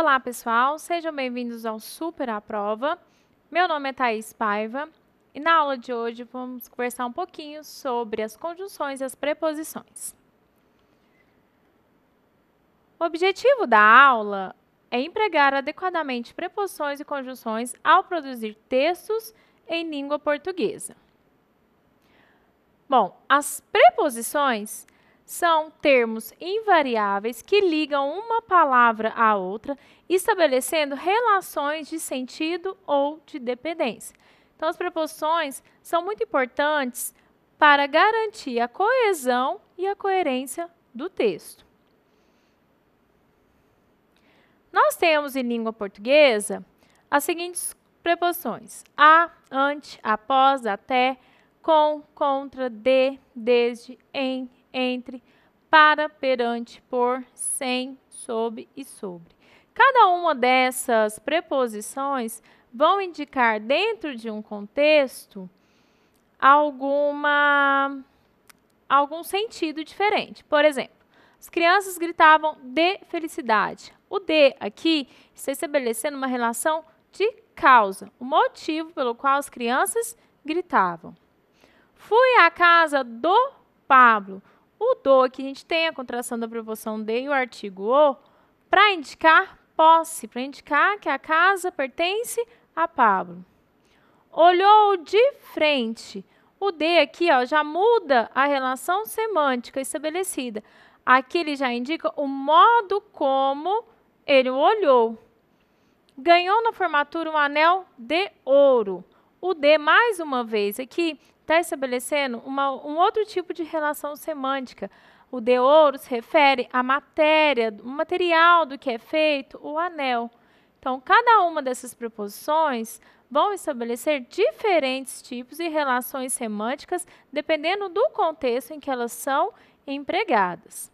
Olá, pessoal, sejam bem-vindos ao Super à Prova. Meu nome é Thaís Paiva e na aula de hoje vamos conversar um pouquinho sobre as conjunções e as preposições. O objetivo da aula é empregar adequadamente preposições e conjunções ao produzir textos em língua portuguesa. Bom, as preposições são termos invariáveis que ligam uma palavra à outra, estabelecendo relações de sentido ou de dependência. Então, as preposições são muito importantes para garantir a coesão e a coerência do texto. Nós temos em língua portuguesa as seguintes preposições: a, ante, após, até, com, contra, de, desde, em, entre, para, perante, por, sem, sob e sobre. Cada uma dessas preposições vão indicar dentro de um contexto alguma algum sentido diferente. Por exemplo, as crianças gritavam de felicidade. O de aqui está estabelecendo uma relação de causa, o motivo pelo qual as crianças gritavam. Fui à casa do Pablo o do que a gente tem, a contração da proporção de e o artigo o, para indicar posse, para indicar que a casa pertence a Pablo. Olhou de frente. O D aqui ó, já muda a relação semântica estabelecida. Aqui ele já indica o modo como ele olhou. Ganhou na formatura um anel de ouro. O D, mais uma vez, aqui está estabelecendo uma, um outro tipo de relação semântica. O de ouro se refere à matéria, o material do que é feito o anel. Então, cada uma dessas preposições vão estabelecer diferentes tipos de relações semânticas dependendo do contexto em que elas são empregadas.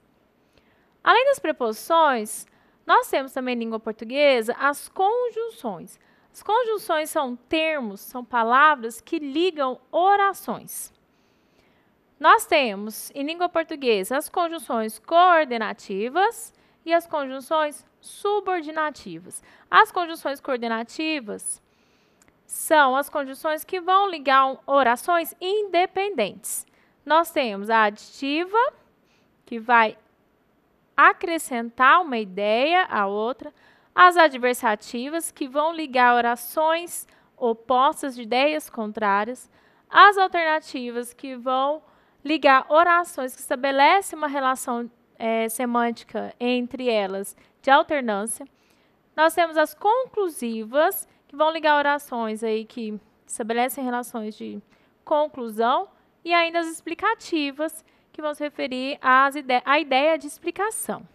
Além das preposições, nós temos também em língua portuguesa as conjunções. As conjunções são termos, são palavras que ligam orações. Nós temos, em língua portuguesa, as conjunções coordenativas e as conjunções subordinativas. As conjunções coordenativas são as conjunções que vão ligar orações independentes. Nós temos a aditiva, que vai acrescentar uma ideia à outra, as adversativas, que vão ligar orações opostas de ideias contrárias, as alternativas, que vão ligar orações que estabelecem uma relação é, semântica entre elas de alternância. Nós temos as conclusivas, que vão ligar orações aí que estabelecem relações de conclusão, e ainda as explicativas, que vão se referir às ide à ideia de explicação.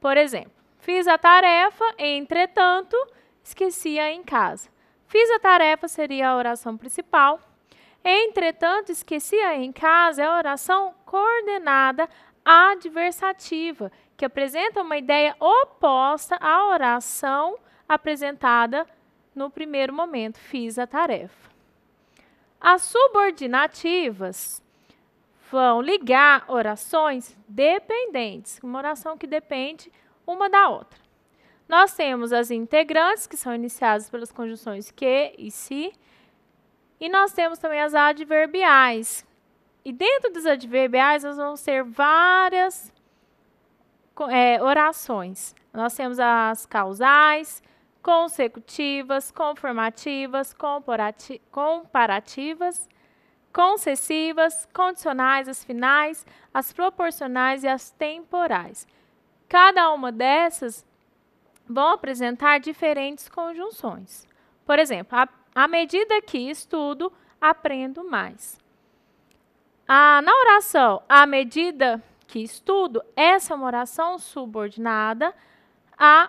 Por exemplo, Fiz a tarefa, entretanto, esquecia em casa. Fiz a tarefa seria a oração principal. Entretanto, esquecia em casa é a oração coordenada adversativa, que apresenta uma ideia oposta à oração apresentada no primeiro momento. Fiz a tarefa. As subordinativas vão ligar orações dependentes, uma oração que depende uma da outra. Nós temos as integrantes, que são iniciadas pelas conjunções que e se, e nós temos também as adverbiais. E dentro das adverbiais, nós vamos ter várias é, orações. Nós temos as causais, consecutivas, conformativas, comparativas, concessivas, condicionais, as finais, as proporcionais e as temporais. Cada uma dessas vão apresentar diferentes conjunções. Por exemplo, à medida que estudo, aprendo mais. na oração, à medida que estudo, essa é uma oração subordinada à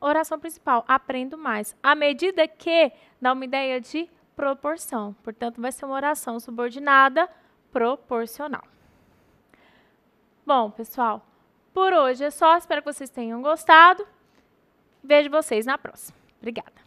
oração principal, aprendo mais. À medida que dá uma ideia de proporção. Portanto, vai ser uma oração subordinada proporcional. Bom, pessoal, por hoje é só, espero que vocês tenham gostado. Vejo vocês na próxima. Obrigada.